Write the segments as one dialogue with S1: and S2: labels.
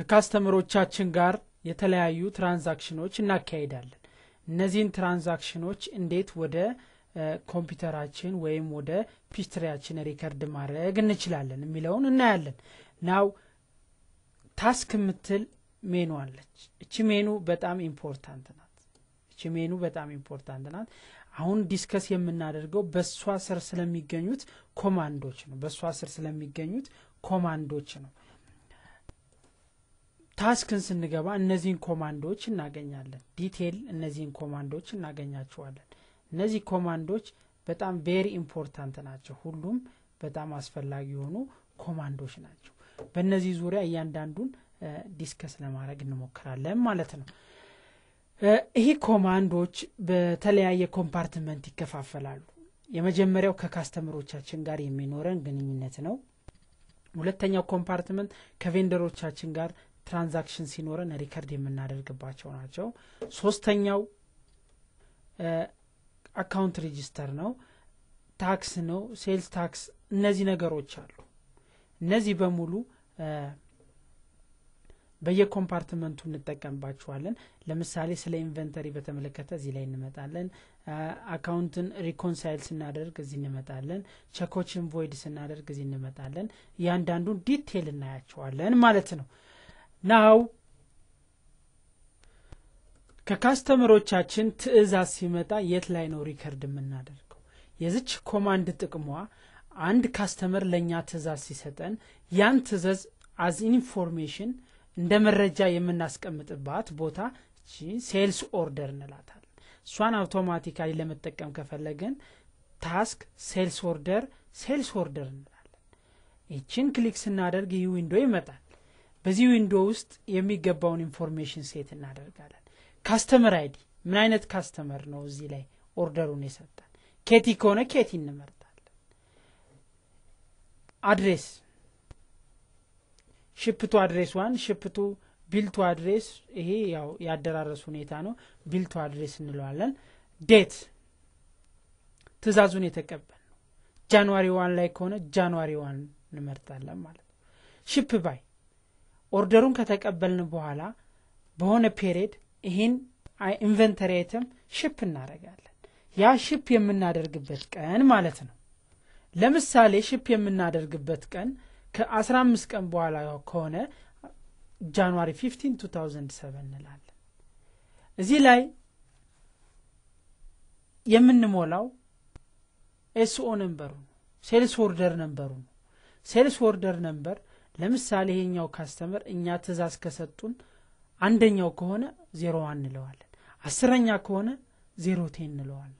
S1: ከካስተመሮቻችን ጋር የተለያዩ ትራንዛክሽኖች እናካሄዳለን። እነዚህን ትራንዛክሽኖች እንዴት ወደ ኮምፒውተራችን ወይም ወደ ፒስትሪያችን ሪከርድ ማድረግ እንችላለን የሚለውን እናያለን። ናው ታስክ የምትል ሜኑ አለች። እቺ ሜኑ በጣም ኢምፖርታንት ናት። እቺ ሜኑ በጣም ኢምፖርታንት ናት። አሁን ዲስከስ የምናደርገው በእሷ ስር ስለሚገኙት ኮማንዶች ነው። በእሷ ስር ስለሚገኙት ኮማንዶች ነው። ታስክን ስንገባ እነዚህን ኮማንዶች እናገኛለን። ዲቴይል እነዚህን ኮማንዶች እናገኛቸዋለን። እነዚህ ኮማንዶች በጣም ቬሪ ኢምፖርታንት ናቸው። ሁሉም በጣም አስፈላጊ የሆኑ ኮማንዶች ናቸው። በእነዚህ ዙሪያ እያንዳንዱን ዲስከስ ለማድረግ እንሞክራለን ማለት ነው። ይህ ኮማንዶች በተለያየ ኮምፓርትመንት ይከፋፈላሉ። የመጀመሪያው ከካስተምሮቻችን ጋር የሚኖረን ግንኙነት ነው። ሁለተኛው ኮምፓርትመንት ከቬንደሮቻችን ጋር ትራንዛክሽን ሲኖረን ሪከርድ የምናደርግባቸው ናቸው። ሶስተኛው አካውንት ሬጂስተር ነው፣ ታክስ ነው፣ ሴልስ ታክስ። እነዚህ ነገሮች አሉ። እነዚህ በሙሉ በየኮምፓርትመንቱ እንጠቀምባቸዋለን። ለምሳሌ ስለ ኢንቨንተሪ በተመለከተ እዚህ ላይ እንመጣለን። አካውንትን ሪኮንሳይል ስናደርግ እዚህ እንመጣለን። ቸኮችን ቮይድ ስናደርግ እዚህ እንመጣለን። እያንዳንዱን ዲቴል እናያቸዋለን ማለት ነው። ናው ከካስተመሮቻችን ትዕዛዝ ሲመጣ የት ላይ ነው ሪከርድ የምናደርገው? የዚች ኮማንድ ጥቅሟ አንድ ካስተመር ለእኛ ትዕዛዝ ሲሰጠን ያን ትዕዛዝ አዝ ኢንፎርሜሽን እንደ መረጃ የምናስቀምጥባት ቦታ ሴልስ ኦርደር እንላታል። እሷን አውቶማቲካሊ ለመጠቀም ከፈለግን ታስክ ሴልስ ኦርደር ሴልስ ኦርደር እንላለን። ይችን ክሊክ ስናደርግ ይህ ዊንዶ ይመጣል። በዚህ ዊንዶ ውስጥ የሚገባውን ኢንፎርሜሽን ሴት እናደርጋለን። ካስተመር አይዲ ምን አይነት ካስተመር ነው እዚህ ላይ ኦርደሩን የሰጠን። ኬቲ ከሆነ ኬቲ እንመርጣለን። አድሬስ ሽፕቱ አድሬስ ዋን ሽፕቱ ቢልቱ አድሬስ ይሄ ያው ያደራረስ ሁኔታ ነው። ቢልቱ አድሬስ እንለዋለን። ዴት ትእዛዙን የተቀበል ነው። ጃንዋሪ ዋን ላይ ከሆነ ጃንዋሪ ዋን እንመርጣለን ማለት ነው። ሽፕ ባይ ኦርደሩን ከተቀበልን በኋላ በሆነ ፔሬድ ይህን ኢንቨንተሪ አይተም ሽፕ እናደርጋለን። ያ ሽፕ የምናደርግበት ቀን ማለት ነው። ለምሳሌ ሽፕ የምናደርግበት ቀን ከ15 ቀን በኋላ ከሆነ ጃንዋሪ 15 2007 እንላለን። እዚህ ላይ የምንሞላው ኤስኦ ነንበሩ ነው። ሴልስ ወርደር ነንበሩ ነው። ሴልስ ወርደር ነንበር ለምሳሌ ይሄኛው ካስተመር እኛ ትእዛዝ ከሰጡን አንደኛው ከሆነ ዜሮ እንለዋለን አስረኛ ከሆነ ዜሮ ቴ እንለዋለን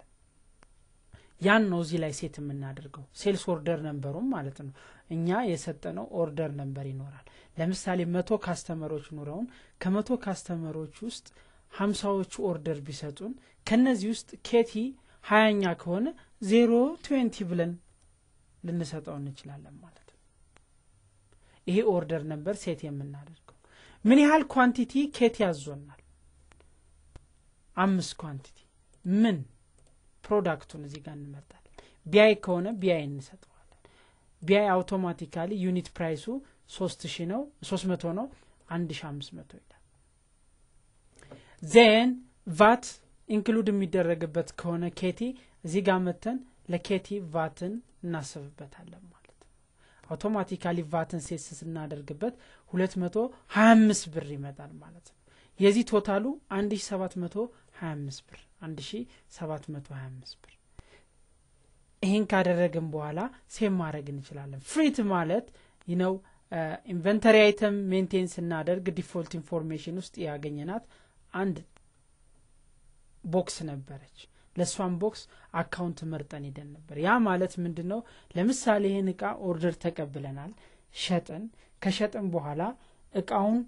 S1: ያን ነው እዚህ ላይ ሴት የምናደርገው ሴልስ ኦርደር ነንበሩም ማለት ነው እኛ የሰጠነው ኦርደር ነንበር ይኖራል ለምሳሌ መቶ ካስተመሮች ኑረውን ከመቶ ካስተመሮች ውስጥ ሀምሳዎቹ ኦርደር ቢሰጡን ከነዚህ ውስጥ ኬቲ ሀያኛ ከሆነ ዜሮ ትዌንቲ ብለን ልንሰጠው እንችላለን ማለት ይሄ ኦርደር ነበር ሴት የምናደርገው ምን ያህል ኳንቲቲ ኬት ያዞናል አምስት ኳንቲቲ ምን ፕሮዳክቱን እዚህ ጋር እንመርጣለን ቢያይ ከሆነ ቢያይ እንሰጠዋለን ቢያይ አውቶማቲካሊ ዩኒት ፕራይሱ ሶስት ሺ ነው ሶስት መቶ ነው አንድ ሺ አምስት መቶ ይላል ዜን ቫት ኢንክሉድ የሚደረግበት ከሆነ ኬቲ እዚህ ጋር መተን ለኬቲ ቫትን እናስብበታለን አውቶማቲካሊ ቫትን ሴስ ስናደርግበት 225 ብር ይመጣል ማለት ነው። የዚህ ቶታሉ 1725 ብር 1725 ብር። ይህን ካደረግን በኋላ ሴም ማድረግ እንችላለን። ፍሪት ማለት ነው ኢንቨንተሪ አይተም ሜንቴን ስናደርግ ዲፎልት ኢንፎርሜሽን ውስጥ ያገኘናት አንድ ቦክስ ነበረች። ለእሷን ቦክስ አካውንት መርጠን ሄደን ነበር። ያ ማለት ምንድን ነው? ለምሳሌ ይህን እቃ ኦርደር ተቀብለናል፣ ሸጥን። ከሸጥን በኋላ እቃውን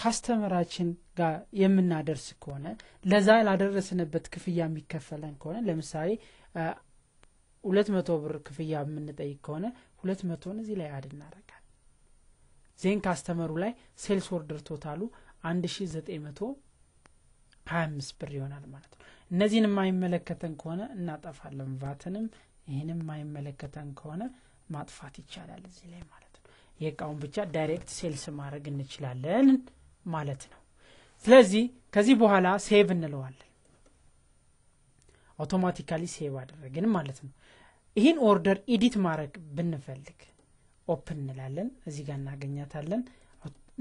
S1: ካስተመራችን ጋር የምናደርስ ከሆነ ለዛ ላደረስንበት ክፍያ የሚከፈለን ከሆነ ለምሳሌ ሁለት መቶ ብር ክፍያ የምንጠይቅ ከሆነ ሁለት መቶን እዚህ ላይ አድ እናደርጋለን። ዜን ካስተመሩ ላይ ሴልስ ኦርደር ቶታሉ አንድ ሺ ዘጠኝ መቶ ሀያ አምስት ብር ይሆናል ማለት ነው። እነዚህን የማይመለከተን ከሆነ እናጠፋለን። ቫትንም ይህንም የማይመለከተን ከሆነ ማጥፋት ይቻላል እዚህ ላይ ማለት ነው። የእቃውን ብቻ ዳይሬክት ሴልስ ማድረግ እንችላለን ማለት ነው። ስለዚህ ከዚህ በኋላ ሴቭ እንለዋለን። አውቶማቲካሊ ሴቭ አደረግን ማለት ነው። ይህን ኦርደር ኢዲት ማድረግ ብንፈልግ ኦፕን እንላለን። እዚህ ጋር እናገኛታለን፣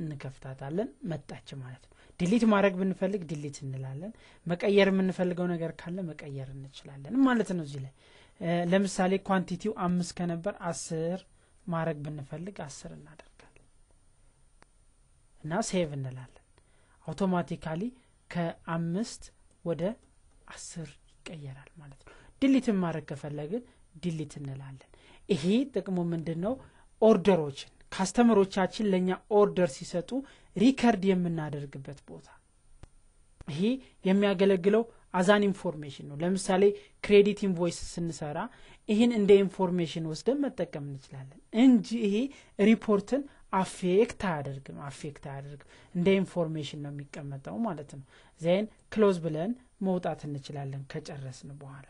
S1: እንከፍታታለን። መጣች ማለት ነው። ዲሊት ማድረግ ብንፈልግ ዲሊት እንላለን። መቀየር የምንፈልገው ነገር ካለ መቀየር እንችላለን ማለት ነው። እዚህ ላይ ለምሳሌ ኳንቲቲው አምስት ከነበር አስር ማድረግ ብንፈልግ አስር እናደርጋለን እና ሴቭ እንላለን። አውቶማቲካሊ ከአምስት ወደ አስር ይቀየራል ማለት ነው። ዲሊትን ማድረግ ከፈለግን ዲሊት እንላለን። ይሄ ጥቅሙ ምንድን ነው? ኦርደሮችን ካስተመሮቻችን ለእኛ ኦርደር ሲሰጡ ሪከርድ የምናደርግበት ቦታ ይሄ የሚያገለግለው አዛን ኢንፎርሜሽን ነው። ለምሳሌ ክሬዲት ኢንቮይስ ስንሰራ ይህን እንደ ኢንፎርሜሽን ወስደን መጠቀም እንችላለን እንጂ ይሄ ሪፖርትን አፌክት አያደርግም አፌክት አያደርግም። እንደ ኢንፎርሜሽን ነው የሚቀመጠው ማለት ነው። ዜን ክሎዝ ብለን መውጣት እንችላለን ከጨረስን በኋላ